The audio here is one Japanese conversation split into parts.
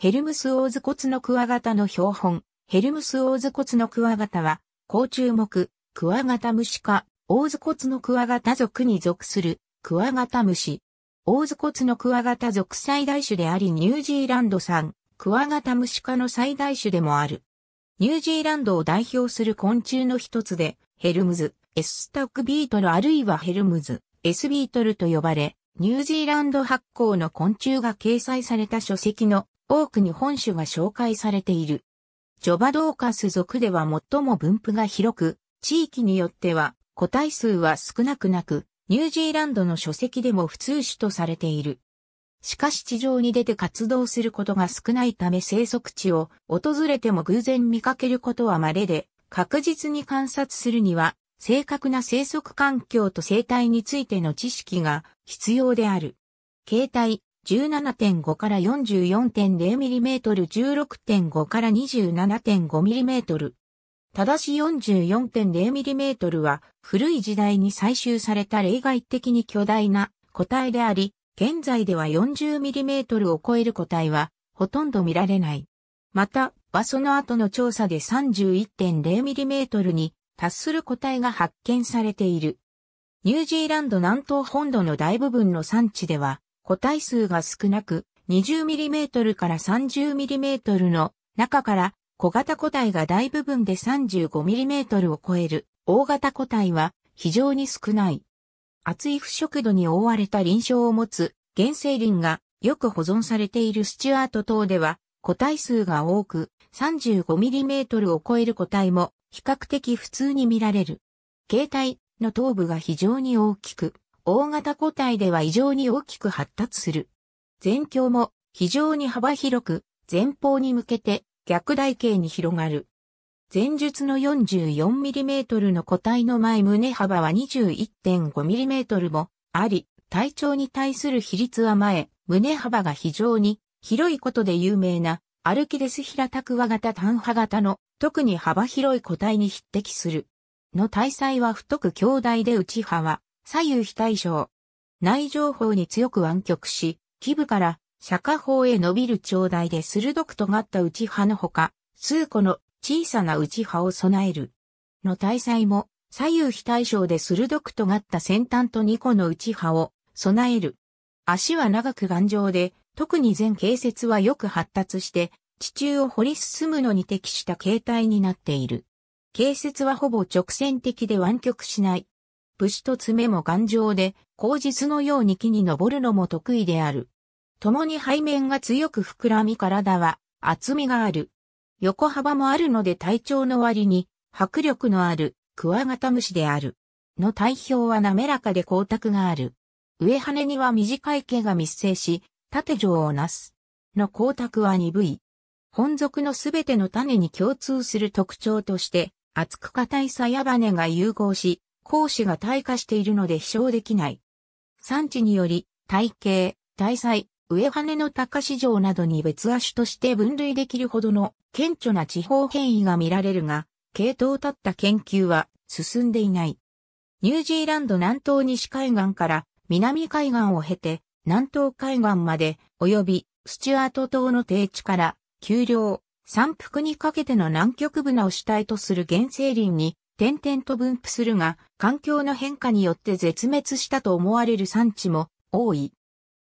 ヘルムスオーズコツのクワガタの標本、ヘルムスオーズコツのクワガタは、高注目、クワガタ虫科、オーズコツのクワガタ属に属する、クワガタ虫。オーズコツのクワガタ属最大種でありニュージーランド産、クワガタ虫科の最大種でもある。ニュージーランドを代表する昆虫の一つで、ヘルムズ、エススタックビートルあるいはヘルムズ、エスビートルと呼ばれ、ニュージーランド発行の昆虫が掲載された書籍の多くに本種が紹介されている。ジョバドーカス属では最も分布が広く、地域によっては個体数は少なくなく、ニュージーランドの書籍でも普通種とされている。しかし地上に出て活動することが少ないため生息地を訪れても偶然見かけることは稀で、確実に観察するには、正確な生息環境と生態についての知識が必要である。形態、17.5から44.0 m m 16.5から27.5 m m 正ただし44.0 m m は古い時代に採集された例外的に巨大な個体であり、現在では40 m m を超える個体はほとんど見られない。また、はその後の調査で31.0 m m に達する個体が発見されている。ニュージーランド南東本土の大部分の産地では、個体数が少なく、20mm から 30mm の中から小型個体が大部分で 35mm を超える大型個体は非常に少ない。厚い腐食度に覆われた臨床を持つ原生林がよく保存されているスチュアート島では個体数が多く 35mm を超える個体も比較的普通に見られる。形態の頭部が非常に大きく大型個体では異常に大きく発達する。前鏡も非常に幅広く、前方に向けて逆台形に広がる。前述の 44mm の個体の前胸幅は 21.5mm もあり、体長に対する比率は前、胸幅が非常に広いことで有名なアルキデスヒラタクワ型単波型の特に幅広い個体に匹敵する。の体裁は太く強大で内派は左右非対称。内上方に強く湾曲し、基部から釈迦方へ伸びる頂戴で鋭く尖った内刃のほか、数個の小さな内刃を備える。の大祭も左右非対称で鋭く尖った先端と2個の内刃を備える。足は長く頑丈で、特に全形節はよく発達して、地中を掘り進むのに適した形態になっている。形節はほぼ直線的で湾曲しない。武士と爪も頑丈で、口実のように木に登るのも得意である。共に背面が強く膨らみ体は厚みがある。横幅もあるので体調の割に迫力のあるクワガタムシである。の体表は滑らかで光沢がある。上羽には短い毛が密生し、縦状をなす。の光沢は鈍い。本属のすべての種に共通する特徴として、厚く硬い鞘羽が融合し、光子が退化しているので飛翔できない。産地により、体型、体裁、上羽の高市場などに別足として分類できるほどの顕著な地方変異が見られるが、系統を立った研究は進んでいない。ニュージーランド南東西海岸から南海岸を経て南東海岸まで及びスチュアート島の低地から丘陵、山腹にかけての南極部なを主体とする原生林に点々と分布するが、環境の変化によって絶滅したと思われる産地も多い。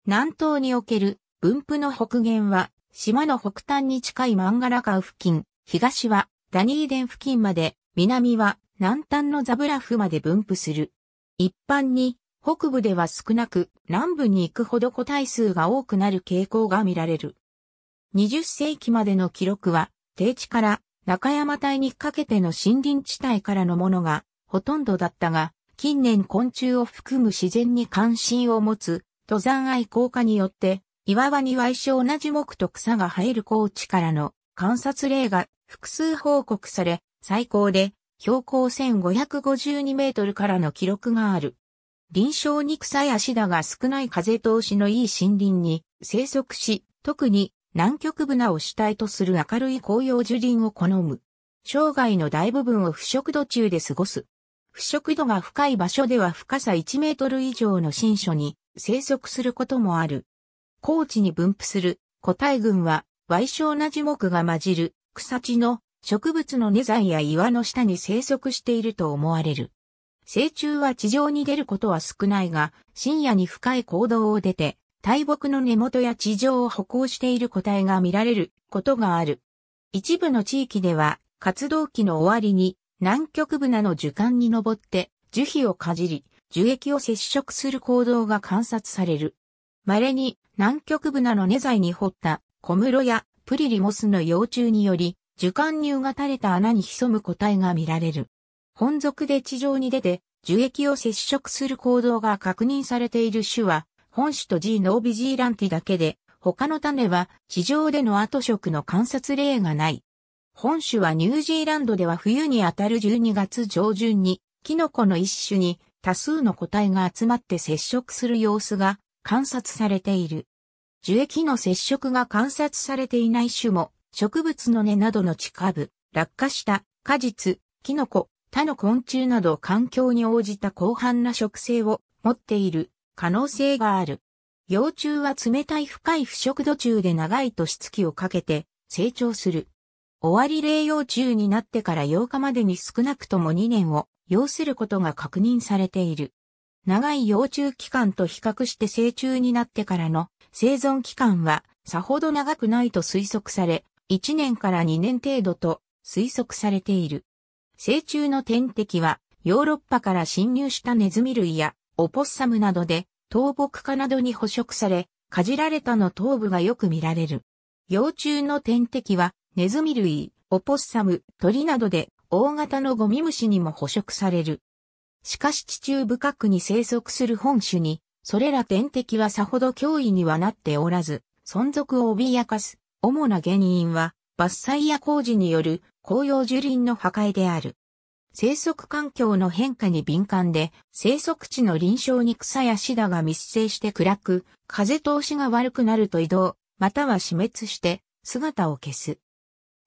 南東における分布の北限は、島の北端に近いマンガラカウ付近、東はダニーデン付近まで、南は南端のザブラフまで分布する。一般に北部では少なく南部に行くほど個体数が多くなる傾向が見られる。20世紀までの記録は低地から中山帯にかけての森林地帯からのものがほとんどだったが、近年昆虫を含む自然に関心を持つ登山愛好家によって、岩場に一小な樹木と草が生える高地からの観察例が複数報告され、最高で標高1552メートルからの記録がある。臨床に草やシダが少ない風通しのいい森林に生息し、特に南極ブナを主体とする明るい紅葉樹林を好む。生涯の大部分を腐食土中で過ごす。腐食土が深い場所では深さ1メートル以上の新所に生息することもある。高地に分布する古代群は、矮小な樹木が混じる草地の植物の根材や岩の下に生息していると思われる。成虫は地上に出ることは少ないが、深夜に深い行動を出て、大木の根元や地上を歩行している個体が見られることがある。一部の地域では活動期の終わりに南極部なの樹幹に登って樹皮をかじり樹液を接触する行動が観察される。稀に南極部なの根材に掘った小室やプリリモスの幼虫により樹幹乳が垂れた穴に潜む個体が見られる。本属で地上に出て樹液を接触する行動が確認されている種は本種と G ノービジーランティだけで、他の種は地上での後食の観察例がない。本種はニュージーランドでは冬にあたる12月上旬に、キノコの一種に多数の個体が集まって接触する様子が観察されている。樹液の接触が観察されていない種も、植物の根などの地下部、落下した果実、キノコ、他の昆虫など環境に応じた広範な植生を持っている可能性がある。幼虫は冷たい深い腐食土中で長い年月をかけて成長する。終わり霊幼虫になってから8日までに少なくとも2年を要することが確認されている。長い幼虫期間と比較して成虫になってからの生存期間はさほど長くないと推測され、1年から2年程度と推測されている。成虫の天敵はヨーロッパから侵入したネズミ類やオポッサムなどで倒木化などに捕食され、かじられたの頭部がよく見られる。幼虫の天敵は、ネズミ類、オポッサム、鳥などで、大型のゴミ虫にも捕食される。しかし地中深くに生息する本種に、それら天敵はさほど脅威にはなっておらず、存続を脅かす、主な原因は、伐採や工事による紅葉樹林の破壊である。生息環境の変化に敏感で、生息地の臨床に草やシダが密生して暗く、風通しが悪くなると移動、または死滅して姿を消す。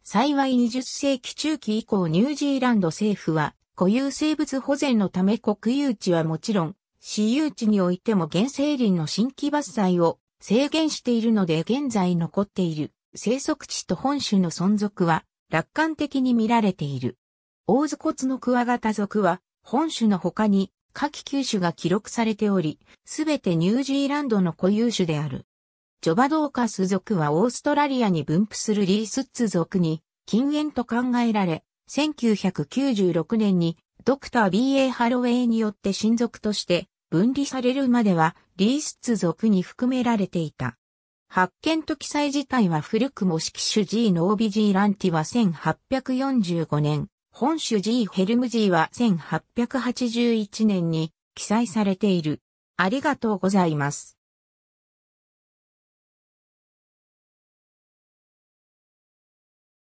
幸い20世紀中期以降ニュージーランド政府は固有生物保全のため国有地はもちろん、私有地においても原生林の新規伐採を制限しているので現在残っている生息地と本種の存続は楽観的に見られている。オーズコツのクワガタ属は、本種の他に、下記球種が記録されており、すべてニュージーランドの固有種である。ジョバドーカス属はオーストラリアに分布するリースッツ属に禁煙と考えられ、1996年にドクター B.A. ハロウェイによって親族として分離されるまではリースッツ属に含められていた。発見と記載自体は古くも色種 G ノービジーランティは1845年、本種 G ヘルム G は1881年に記載されている。ありがとうございます。